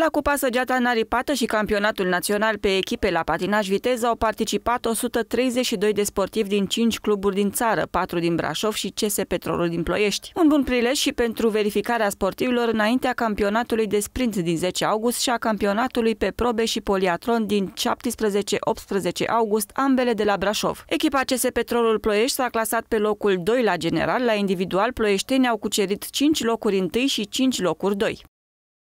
La Cupa Săgeata Naripată și Campionatul Național pe echipe la patinaj viteză au participat 132 de sportivi din 5 cluburi din țară, 4 din Brașov și CS Petrolul din Ploiești. Un bun prilej și pentru verificarea sportivilor înaintea campionatului de sprint din 10 august și a campionatului pe probe și poliatron din 17-18 august, ambele de la Brașov. Echipa CS Petrolul Ploiești s-a clasat pe locul 2 la general, la individual ploieștenii au cucerit 5 locuri 1 și 5 locuri 2.